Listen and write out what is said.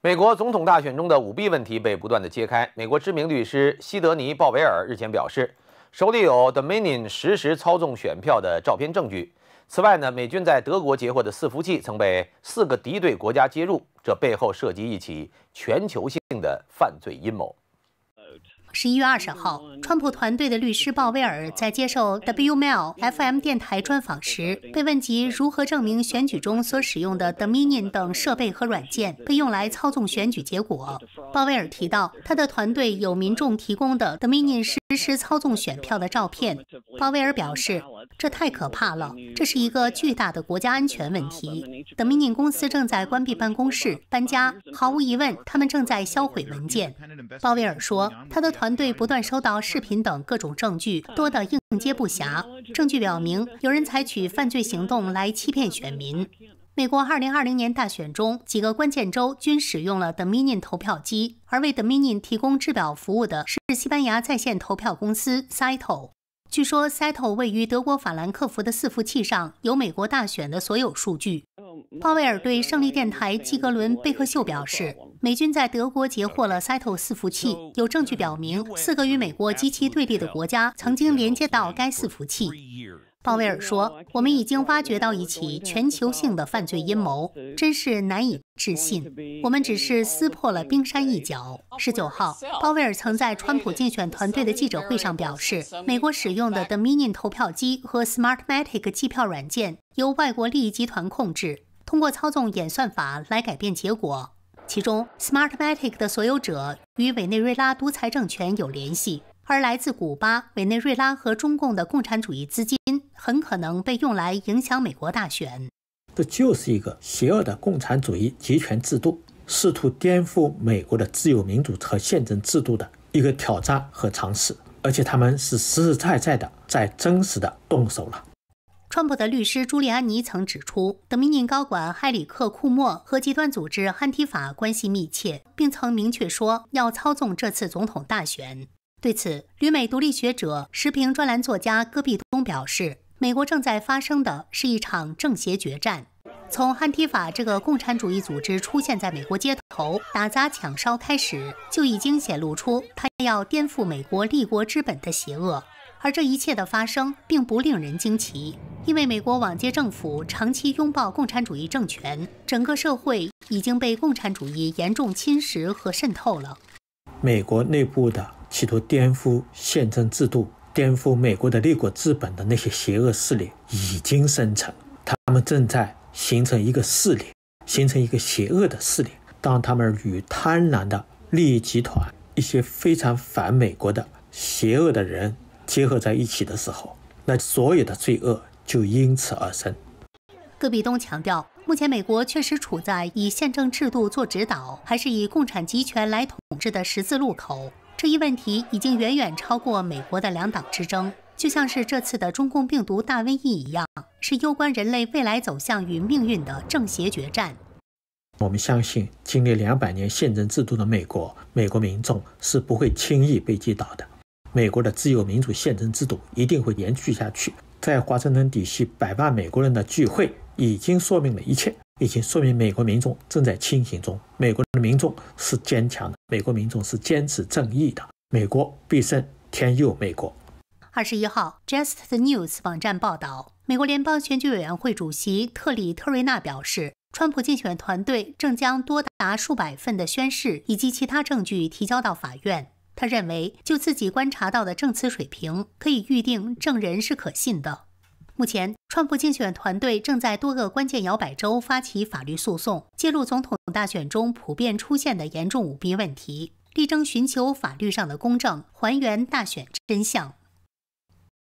美国总统大选中的舞弊问题被不断的揭开。美国知名律师西德尼·鲍威尔日前表示，手里有 Dominion 实时操纵选票的照片证据。此外呢，美军在德国截获的伺服器曾被四个敌对国家接入，这背后涉及一起全球性的犯罪阴谋。十一月二十号，川普团队的律师鲍威尔在接受 WML FM 电台专访时，被问及如何证明选举中所使用的 Dominion 等设备和软件被用来操纵选举结果。鲍威尔提到，他的团队有民众提供的 Dominion 实施操纵选票的照片。鲍威尔表示。这太可怕了，这是一个巨大的国家安全问题。d o Mini 公司正在关闭办公室、搬家，毫无疑问，他们正在销毁文件。鲍威尔说，他的团队不断收到视频等各种证据，多得应接不暇。证据表明，有人采取犯罪行动来欺骗选民。美国2020年大选中，几个关键州均使用了 d o Mini 投票机，而为 d o Mini 提供制表服务的是西班牙在线投票公司 c i t o 据说，Settle 位于德国法兰克福的伺服器上有美国大选的所有数据。鲍威尔对胜利电台基格伦贝克秀表示，美军在德国截获了 Settle 服器，有证据表明，四个与美国极其对立的国家曾经连接到该伺服器。鲍威尔说：“我们已经挖掘到一起全球性的犯罪阴谋，真是难以置信。我们只是撕破了冰山一角。”十九号，鲍威尔曾在川普竞选团队的记者会上表示，美国使用的 Dominion 投票机和 Smartmatic 计票软件由外国利益集团控制，通过操纵演算法来改变结果。其中，Smartmatic 的所有者与委内瑞拉独裁政权有联系，而来自古巴、委内瑞拉和中共的共产主义资金。很可能被用来影响美国大选，这就是一个邪恶的共产主义集权制度，试图颠覆美国的自由民主和宪政制度的一个挑战和尝试。而且他们是实实在在的在真实的动手了。川普的律师朱利安尼曾指出，德米宁高管埃里克·库莫和极端组织“汉提法”关系密切，并曾明确说要操纵这次总统大选。对此，旅美独立学者、时评专栏作家戈壁东表示。美国正在发生的是一场政协决战。从汉提法这个共产主义组织出现在美国街头打砸抢烧开始，就已经显露出他要颠覆美国立国之本的邪恶。而这一切的发生并不令人惊奇，因为美国往届政府长期拥抱共产主义政权，整个社会已经被共产主义严重侵蚀和渗透了。美国内部的企图颠覆宪政制度。颠覆美国的立国资本的那些邪恶势力已经生成，他们正在形成一个势力，形成一个邪恶的势力。当他们与贪婪的利益集团、一些非常反美国的邪恶的人结合在一起的时候，那所有的罪恶就因此而生。戈壁东强调，目前美国确实处在以宪政制度做指导，还是以共产集权来统治的十字路口。这一问题已经远远超过美国的两党之争，就像是这次的中共病毒大瘟疫一样，是攸关人类未来走向与命运的正邪决战。我们相信，经历两百年宪政制度的美国，美国民众是不会轻易被击倒的。美国的自由民主宪政制度一定会延续下去。在华盛顿底西百万美国人的聚会已经说明了一切。已经说明美国民众正在清醒中。美国的民众是坚强的，美国民众是坚持正义的。美国必胜，天佑美国。二十一号，Just the News 网站报道，美国联邦选举委员会主席特里特瑞纳表示，川普竞选团队正将多达数百份的宣誓以及其他证据提交到法院。他认为，就自己观察到的证词水平，可以预定证人是可信的。目前，川普竞选团队正在多个关键摇摆州发起法律诉讼，揭露总统大选中普遍出现的严重舞弊问题，力争寻求法律上的公正，还原大选真相。